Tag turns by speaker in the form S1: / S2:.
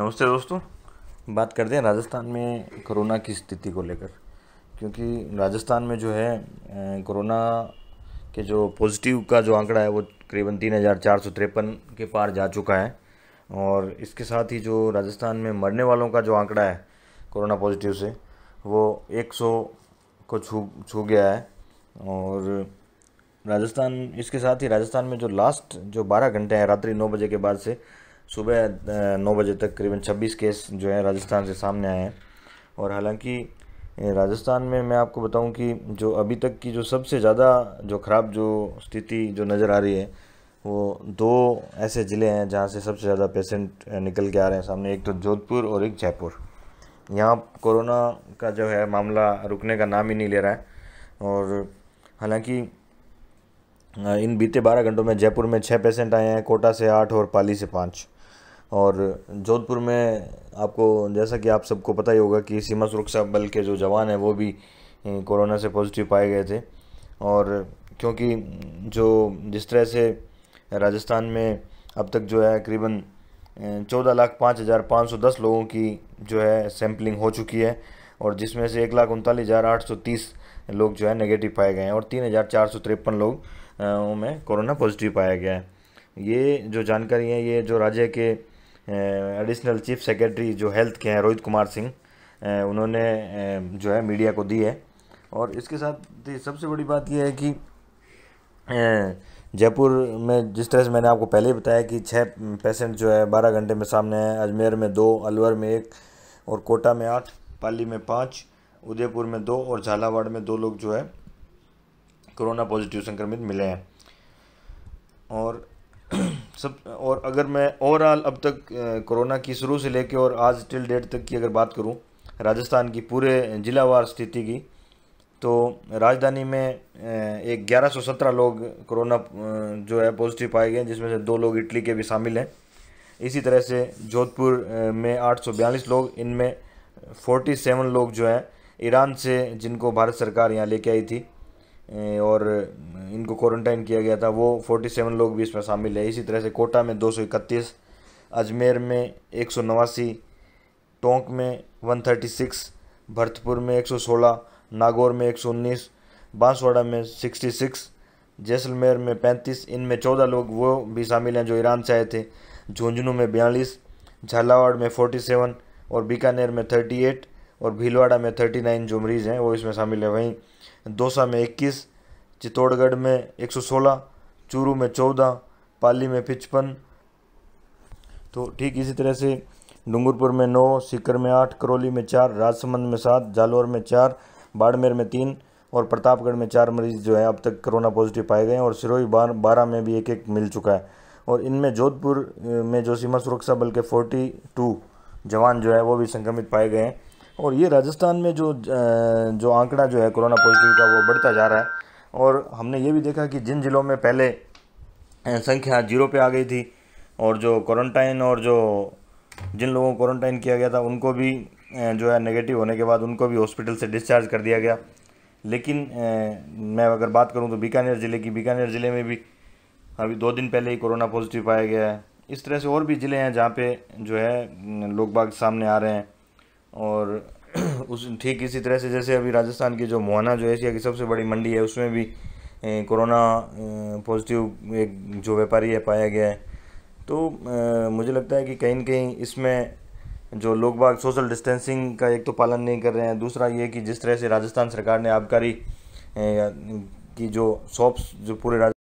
S1: नमस्ते दोस्तों बात करते हैं राजस्थान में कोरोना की स्थिति को लेकर क्योंकि राजस्थान में जो है कोरोना के जो पॉजिटिव का जो आंकड़ा है वो करीबन तीन हज़ार चार सौ तिरपन के पार जा चुका है और इसके साथ ही जो राजस्थान में मरने वालों का जो आंकड़ा है कोरोना पॉजिटिव से वो एक सौ को छू छू गया है और राजस्थान इसके साथ ही राजस्थान में जो लास्ट जो बारह घंटे हैं रात्रि नौ बजे के बाद से सुबह नौ बजे तक करीबन छब्बीस केस जो है राजस्थान से सामने आए हैं और हालांकि राजस्थान में मैं आपको बताऊं कि जो अभी तक की जो सबसे ज़्यादा जो ख़राब जो स्थिति जो नज़र आ रही है वो दो ऐसे ज़िले हैं जहाँ से सबसे ज़्यादा पेशेंट निकल के आ रहे हैं सामने एक तो जोधपुर और एक जयपुर यहाँ कोरोना का जो है मामला रुकने का नाम ही नहीं ले रहा है और हालांकि इन बीते बारह घंटों में जयपुर में छः पेशेंट आए हैं कोटा से आठ और पाली से पाँच और जोधपुर में आपको जैसा कि आप सबको पता ही होगा कि सीमा सुरक्षा बल के जो जवान हैं वो भी कोरोना से पॉजिटिव पाए गए थे और क्योंकि जो जिस तरह से राजस्थान में अब तक जो है करीबन चौदह लाख पाँच हज़ार पाँच सौ दस लोगों की जो है सैम्पलिंग हो चुकी है और जिसमें से एक लाख उनतालीस हज़ार आठ सौ तीस लोग जो है नेगेटिव पाए गए हैं और तीन हज़ार चार सौ तिरपन लोग में कोरोना पॉजिटिव पाया गया है ये जो जानकारी है ये जो राज्य के एडिशनल चीफ सेक्रेटरी जो हेल्थ के हैं रोहित कुमार सिंह उन्होंने जो है मीडिया को दी है और इसके साथ सबसे बड़ी बात यह है कि जयपुर में जिस तरह से मैंने आपको पहले ही बताया कि छः पेशेंट जो है बारह घंटे में सामने आए अजमेर में दो अलवर में एक और कोटा में आठ पाली में पाँच उदयपुर में दो और झालावाड़ में दो लोग जो है कोरोना पॉजिटिव संक्रमित मिले हैं और सब और अगर मैं ओवरऑल अब तक कोरोना की शुरू से लेकर और आज टिल डेट तक की अगर बात करूं राजस्थान की पूरे जिलावार स्थिति की तो राजधानी में एक 1117 लोग कोरोना जो है पॉजिटिव पाए गए जिसमें से दो लोग इटली के भी शामिल हैं इसी तरह से जोधपुर में 842 लोग इनमें 47 लोग जो हैं ईरान से जिनको भारत सरकार यहाँ लेके आई थी और इनको क्वारंटाइन किया गया था वो 47 लोग भी इसमें शामिल है इसी तरह से कोटा में दो अजमेर में एक टोंक में 136 भरतपुर में 116 नागौर में 119 बांसवाड़ा में 66 जैसलमेर में 35 इनमें 14 लोग वो भी शामिल हैं जो ईरान से आए थे झुंझुनू में 42 झालावाड़ में 47 और बीकानेर में 38 और भीलवाड़ा में थर्टी नाइन जो मरीज़ हैं वो इसमें शामिल है वहीं दौसा में इक्कीस चित्तौड़गढ़ में एक सौ सोलह चूरू में चौदह पाली में पचपन तो ठीक इसी तरह से डूंगरपुर में नौ सीकर में आठ करौली में चार राजसमंद में सात जालौर में चार बाड़मेर में तीन और प्रतापगढ़ में चार मरीज जो हैं अब तक कोरोना पॉजिटिव पाए गए हैं और सिरोही बार बारह में भी एक एक मिल चुका है और इनमें जोधपुर में जो सीमा सुरक्षा बल के फोर्टी टू जवान जो है वो भी संक्रमित पाए गए हैं और ये राजस्थान में जो जो आंकड़ा जो है कोरोना पॉजिटिव का वो बढ़ता जा रहा है और हमने ये भी देखा कि जिन ज़िलों में पहले संख्या जीरो पे आ गई थी और जो क्वारंटाइन और जो जिन लोगों को क्वारंटाइन किया गया था उनको भी जो है नेगेटिव होने के बाद उनको भी हॉस्पिटल से डिस्चार्ज कर दिया गया लेकिन मैं अगर बात करूँ तो बीकानेर ज़िले की बीकानेर ज़िले में भी अभी दो दिन पहले ही कोरोना पॉजिटिव पाया गया है इस तरह से और भी ज़िले हैं जहाँ पे जो है लोग बाग सामने आ रहे हैं और उस ठीक इसी तरह से जैसे अभी राजस्थान की जो मोहाना जो एशिया की सबसे बड़ी मंडी है उसमें भी कोरोना पॉजिटिव एक जो व्यापारी है पाया गया है तो मुझे लगता है कि कहीं ना कहीं इसमें जो लोग बाग सोशल डिस्टेंसिंग का एक तो पालन नहीं कर रहे हैं दूसरा ये कि जिस तरह से राजस्थान सरकार ने आबकारी की जो शॉप्स जो पूरे